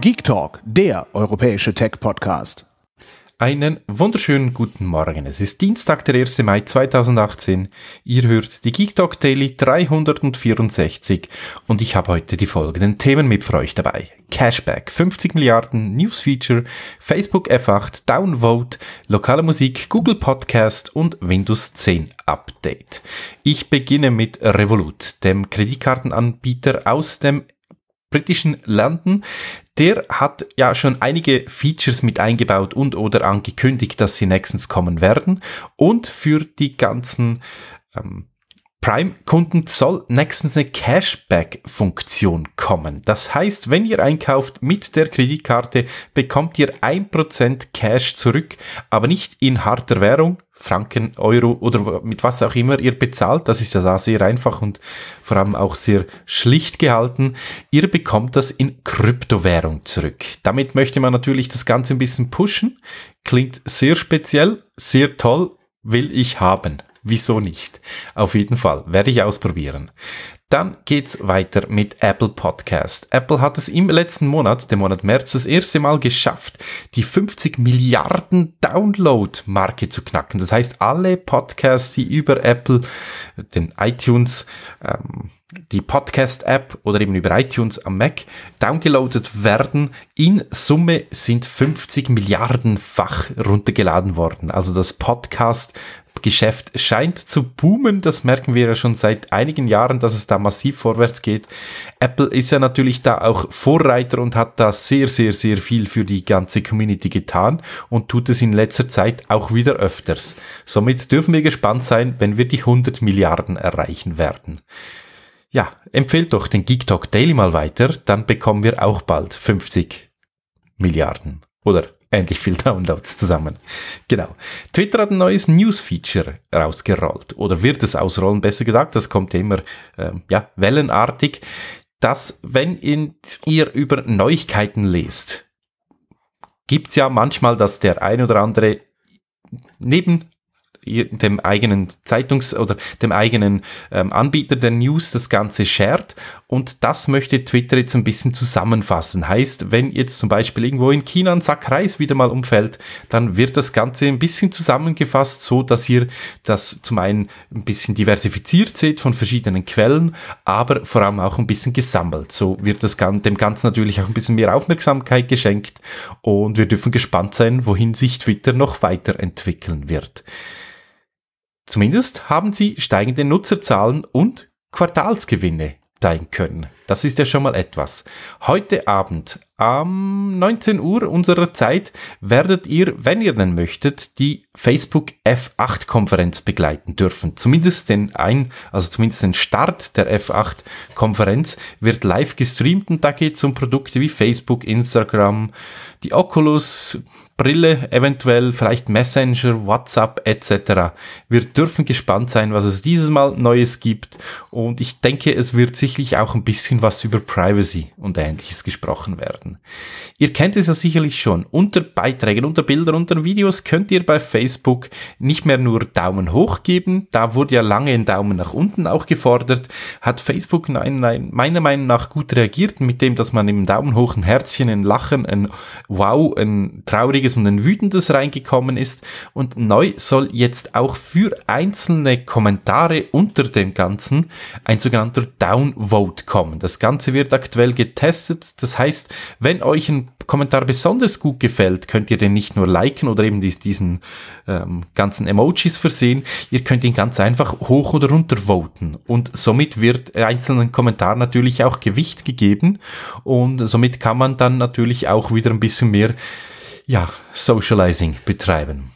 Geek Talk, der europäische Tech-Podcast. Einen wunderschönen guten Morgen. Es ist Dienstag, der 1. Mai 2018. Ihr hört die Geek Talk Daily 364 und ich habe heute die folgenden Themen mit für euch dabei. Cashback, 50 Milliarden, News Feature, Facebook F8, Downvote, lokale Musik, Google Podcast und Windows 10 Update. Ich beginne mit Revolut, dem Kreditkartenanbieter aus dem britischen London, der hat ja schon einige Features mit eingebaut und oder angekündigt, dass sie nächstens kommen werden. Und für die ganzen ähm, Prime-Kunden soll nächstens eine Cashback-Funktion kommen. Das heißt, wenn ihr einkauft mit der Kreditkarte, bekommt ihr 1% Cash zurück, aber nicht in harter Währung, Franken, Euro oder mit was auch immer ihr bezahlt. Das ist ja da sehr einfach und vor allem auch sehr schlicht gehalten. Ihr bekommt das in Kryptowährung zurück. Damit möchte man natürlich das Ganze ein bisschen pushen. Klingt sehr speziell, sehr toll, will ich haben. Wieso nicht? Auf jeden Fall werde ich ausprobieren. Dann geht's weiter mit Apple Podcast. Apple hat es im letzten Monat, dem Monat März, das erste Mal geschafft, die 50 Milliarden Download-Marke zu knacken. Das heißt, alle Podcasts, die über Apple, den iTunes, ähm, die Podcast-App oder eben über iTunes am Mac downgeloadet werden. In Summe sind 50 Milliardenfach runtergeladen worden. Also das Podcast Geschäft scheint zu boomen. Das merken wir ja schon seit einigen Jahren, dass es da massiv vorwärts geht. Apple ist ja natürlich da auch Vorreiter und hat da sehr, sehr, sehr viel für die ganze Community getan und tut es in letzter Zeit auch wieder öfters. Somit dürfen wir gespannt sein, wenn wir die 100 Milliarden erreichen werden. Ja, empfehlt doch den Geek Talk Daily mal weiter, dann bekommen wir auch bald 50 Milliarden. Oder endlich viel Downloads zusammen. Genau. Twitter hat ein neues News-Feature rausgerollt oder wird es ausrollen, besser gesagt. Das kommt immer ähm, ja, wellenartig, dass wenn ihr über Neuigkeiten lest, gibt es ja manchmal, dass der ein oder andere neben dem eigenen Zeitungs- oder dem eigenen ähm, Anbieter der News das Ganze shared. Und das möchte Twitter jetzt ein bisschen zusammenfassen. Heißt, wenn jetzt zum Beispiel irgendwo in China ein Sack Reis wieder mal umfällt, dann wird das Ganze ein bisschen zusammengefasst, so dass ihr das zum einen ein bisschen diversifiziert seht von verschiedenen Quellen, aber vor allem auch ein bisschen gesammelt. So wird das Gan dem Ganzen natürlich auch ein bisschen mehr Aufmerksamkeit geschenkt und wir dürfen gespannt sein, wohin sich Twitter noch weiterentwickeln wird. Zumindest haben sie steigende Nutzerzahlen und Quartalsgewinne steigen können. Das ist ja schon mal etwas. Heute Abend am 19 Uhr unserer Zeit werdet ihr, wenn ihr denn möchtet, die Facebook F8 Konferenz begleiten dürfen. Zumindest den ein, also zumindest den Start der F8 Konferenz wird live gestreamt und da geht es um Produkte wie Facebook, Instagram, die Oculus, Brille, eventuell vielleicht Messenger, WhatsApp etc. Wir dürfen gespannt sein, was es dieses Mal Neues gibt und ich denke, es wird sicherlich auch ein bisschen was über Privacy und ähnliches gesprochen werden. Ihr kennt es ja sicherlich schon, unter Beiträgen, unter Bildern, unter Videos könnt ihr bei Facebook nicht mehr nur Daumen hoch geben, da wurde ja lange ein Daumen nach unten auch gefordert, hat Facebook nein, nein, meiner Meinung nach gut reagiert mit dem, dass man im Daumen hoch ein Herzchen, ein Lachen, ein Wow, ein trauriges trauriges und ein wütendes reingekommen ist und neu soll jetzt auch für einzelne Kommentare unter dem Ganzen ein sogenannter Downvote kommen. Das Ganze wird aktuell getestet, das heißt, wenn euch ein Kommentar besonders gut gefällt, könnt ihr den nicht nur liken oder eben diesen ähm, ganzen Emojis versehen, ihr könnt ihn ganz einfach hoch oder runter voten und somit wird einzelnen Kommentaren natürlich auch Gewicht gegeben und somit kann man dann natürlich auch wieder ein bisschen mehr ja, Socializing betreiben.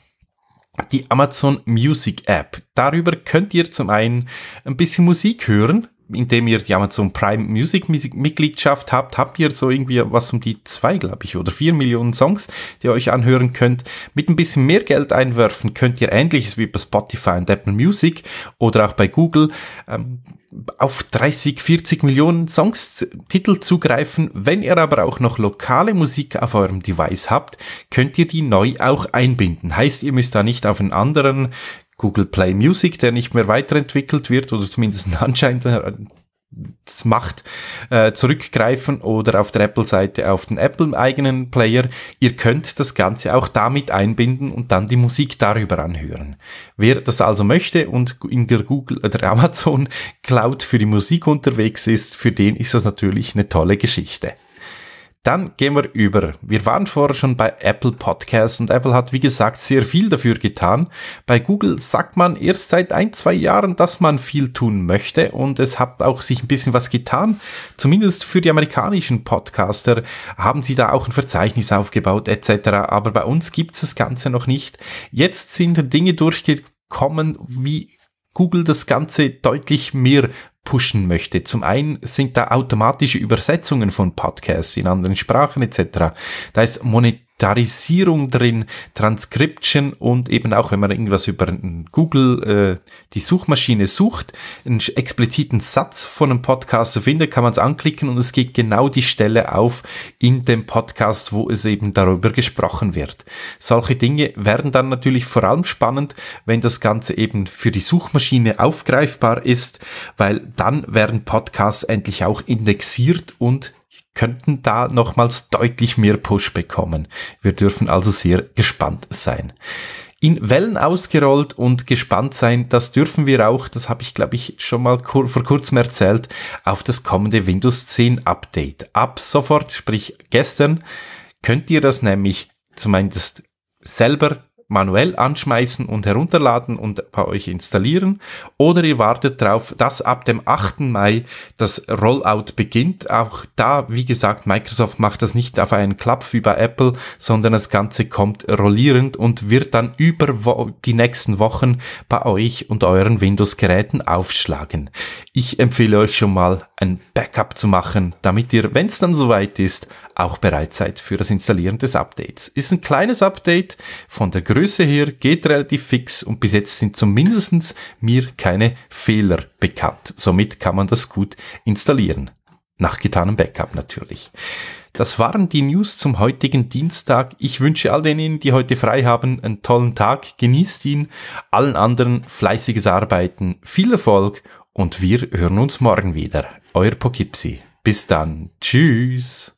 Die Amazon Music App. Darüber könnt ihr zum einen ein bisschen Musik hören, indem ihr die Amazon Prime Music Mitgliedschaft habt, habt ihr so irgendwie was um die zwei, glaube ich, oder vier Millionen Songs, die ihr euch anhören könnt. Mit ein bisschen mehr Geld einwerfen könnt ihr ähnliches wie bei Spotify und Apple Music oder auch bei Google ähm, auf 30, 40 Millionen Songs Titel zugreifen. Wenn ihr aber auch noch lokale Musik auf eurem Device habt, könnt ihr die neu auch einbinden. Heißt, ihr müsst da nicht auf einen anderen Google Play Music, der nicht mehr weiterentwickelt wird oder zumindest anscheinend äh, das macht, äh, zurückgreifen oder auf der Apple-Seite auf den Apple-eigenen Player. Ihr könnt das Ganze auch damit einbinden und dann die Musik darüber anhören. Wer das also möchte und in der Google oder äh, Amazon Cloud für die Musik unterwegs ist, für den ist das natürlich eine tolle Geschichte. Dann gehen wir über. Wir waren vorher schon bei Apple Podcasts und Apple hat, wie gesagt, sehr viel dafür getan. Bei Google sagt man erst seit ein, zwei Jahren, dass man viel tun möchte und es hat auch sich ein bisschen was getan. Zumindest für die amerikanischen Podcaster haben sie da auch ein Verzeichnis aufgebaut etc. Aber bei uns gibt es das Ganze noch nicht. Jetzt sind Dinge durchgekommen, wie Google das Ganze deutlich mehr pushen möchte. Zum einen sind da automatische Übersetzungen von Podcasts in anderen Sprachen etc. Da ist Monet Charakterisierung drin, Transcription und eben auch, wenn man irgendwas über Google, äh, die Suchmaschine sucht, einen expliziten Satz von einem Podcast zu finden, kann man es anklicken und es geht genau die Stelle auf in dem Podcast, wo es eben darüber gesprochen wird. Solche Dinge werden dann natürlich vor allem spannend, wenn das Ganze eben für die Suchmaschine aufgreifbar ist, weil dann werden Podcasts endlich auch indexiert und könnten da nochmals deutlich mehr Push bekommen. Wir dürfen also sehr gespannt sein. In Wellen ausgerollt und gespannt sein, das dürfen wir auch, das habe ich glaube ich schon mal kur vor kurzem erzählt, auf das kommende Windows 10 Update. Ab sofort, sprich gestern, könnt ihr das nämlich zumindest selber manuell anschmeißen und herunterladen und bei euch installieren. Oder ihr wartet darauf, dass ab dem 8. Mai das Rollout beginnt. Auch da, wie gesagt, Microsoft macht das nicht auf einen Klapp wie bei Apple, sondern das Ganze kommt rollierend und wird dann über die nächsten Wochen bei euch und euren Windows-Geräten aufschlagen. Ich empfehle euch schon mal ein Backup zu machen, damit ihr, wenn es dann soweit ist, auch bereit seid für das Installieren des Updates. Ist ein kleines Update von der Größe her, geht relativ fix und bis jetzt sind zumindestens mir keine Fehler bekannt. Somit kann man das gut installieren. Nach getanem Backup natürlich. Das waren die News zum heutigen Dienstag. Ich wünsche all denen, die heute frei haben, einen tollen Tag. Genießt ihn. Allen anderen fleißiges Arbeiten. Viel Erfolg und wir hören uns morgen wieder. Euer Pokipsi. Bis dann. Tschüss